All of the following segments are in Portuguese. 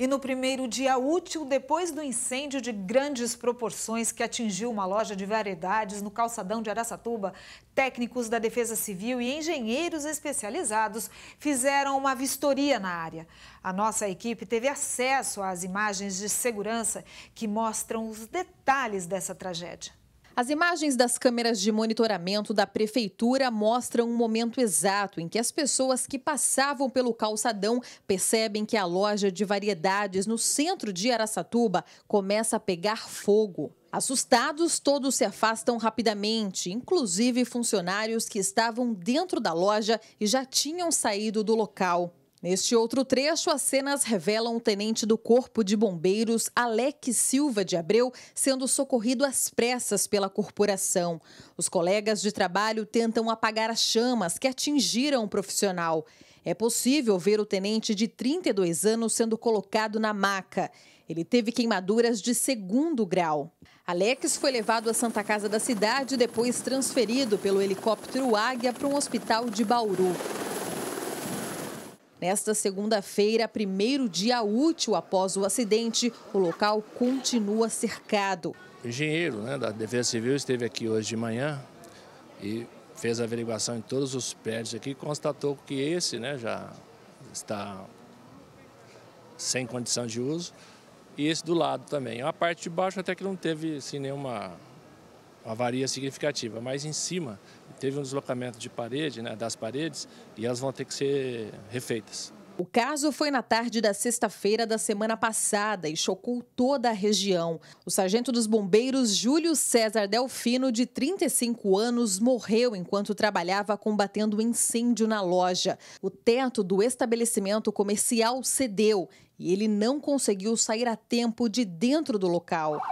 E no primeiro dia útil, depois do incêndio de grandes proporções que atingiu uma loja de variedades no calçadão de Araçatuba, técnicos da Defesa Civil e engenheiros especializados fizeram uma vistoria na área. A nossa equipe teve acesso às imagens de segurança que mostram os detalhes dessa tragédia. As imagens das câmeras de monitoramento da prefeitura mostram um momento exato em que as pessoas que passavam pelo calçadão percebem que a loja de variedades no centro de Araçatuba começa a pegar fogo. Assustados, todos se afastam rapidamente, inclusive funcionários que estavam dentro da loja e já tinham saído do local. Neste outro trecho, as cenas revelam o tenente do Corpo de Bombeiros, Alex Silva de Abreu, sendo socorrido às pressas pela corporação. Os colegas de trabalho tentam apagar as chamas que atingiram o profissional. É possível ver o tenente de 32 anos sendo colocado na maca. Ele teve queimaduras de segundo grau. Alex foi levado à Santa Casa da Cidade e depois transferido pelo helicóptero Águia para um hospital de Bauru. Nesta segunda-feira, primeiro dia útil após o acidente, o local continua cercado. O engenheiro né, da Defesa Civil esteve aqui hoje de manhã e fez a averiguação em todos os prédios aqui e constatou que esse né, já está sem condição de uso e esse do lado também. A parte de baixo até que não teve assim, nenhuma uma varia significativa, mas em cima teve um deslocamento de parede, né, das paredes, e elas vão ter que ser refeitas. O caso foi na tarde da sexta-feira da semana passada e chocou toda a região. O sargento dos bombeiros Júlio César Delfino, de 35 anos, morreu enquanto trabalhava combatendo um incêndio na loja. O teto do estabelecimento comercial cedeu e ele não conseguiu sair a tempo de dentro do local.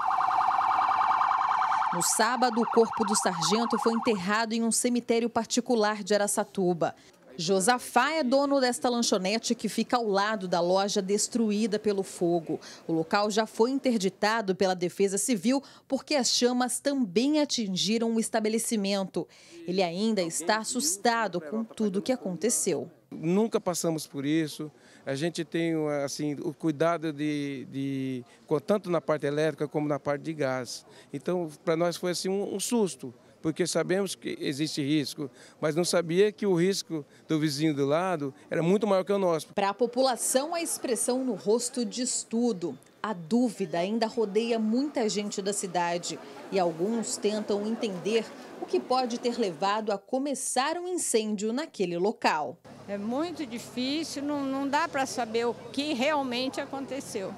No sábado, o corpo do sargento foi enterrado em um cemitério particular de Araçatuba. Josafá é dono desta lanchonete que fica ao lado da loja destruída pelo fogo. O local já foi interditado pela Defesa Civil porque as chamas também atingiram o estabelecimento. Ele ainda está assustado com tudo o que aconteceu. Nunca passamos por isso. A gente tem assim, o cuidado de, de tanto na parte elétrica como na parte de gás. Então, para nós foi assim, um, um susto porque sabemos que existe risco, mas não sabia que o risco do vizinho do lado era muito maior que o nosso. Para a população, a expressão no rosto de estudo, A dúvida ainda rodeia muita gente da cidade e alguns tentam entender o que pode ter levado a começar um incêndio naquele local. É muito difícil, não, não dá para saber o que realmente aconteceu.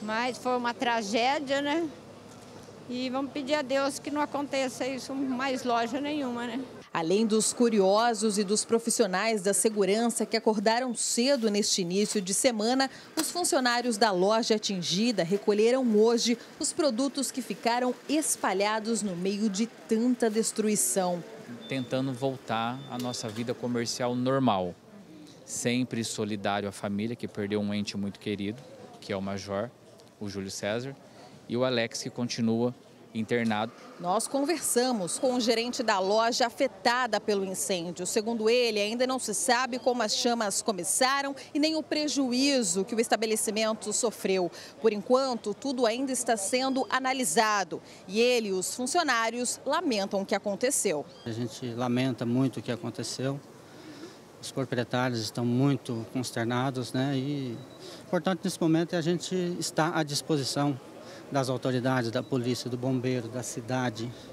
Mas foi uma tragédia, né? E vamos pedir a Deus que não aconteça isso mais loja nenhuma, né? Além dos curiosos e dos profissionais da segurança que acordaram cedo neste início de semana, os funcionários da loja atingida recolheram hoje os produtos que ficaram espalhados no meio de tanta destruição. Tentando voltar à nossa vida comercial normal. Sempre solidário à família que perdeu um ente muito querido, que é o Major, o Júlio César e o Alex que continua internado. Nós conversamos com o gerente da loja afetada pelo incêndio. Segundo ele, ainda não se sabe como as chamas começaram e nem o prejuízo que o estabelecimento sofreu. Por enquanto, tudo ainda está sendo analisado e ele e os funcionários lamentam o que aconteceu. A gente lamenta muito o que aconteceu. Os proprietários estão muito consternados, né? E o importante nesse momento é a gente estar à disposição das autoridades, da polícia, do bombeiro, da cidade,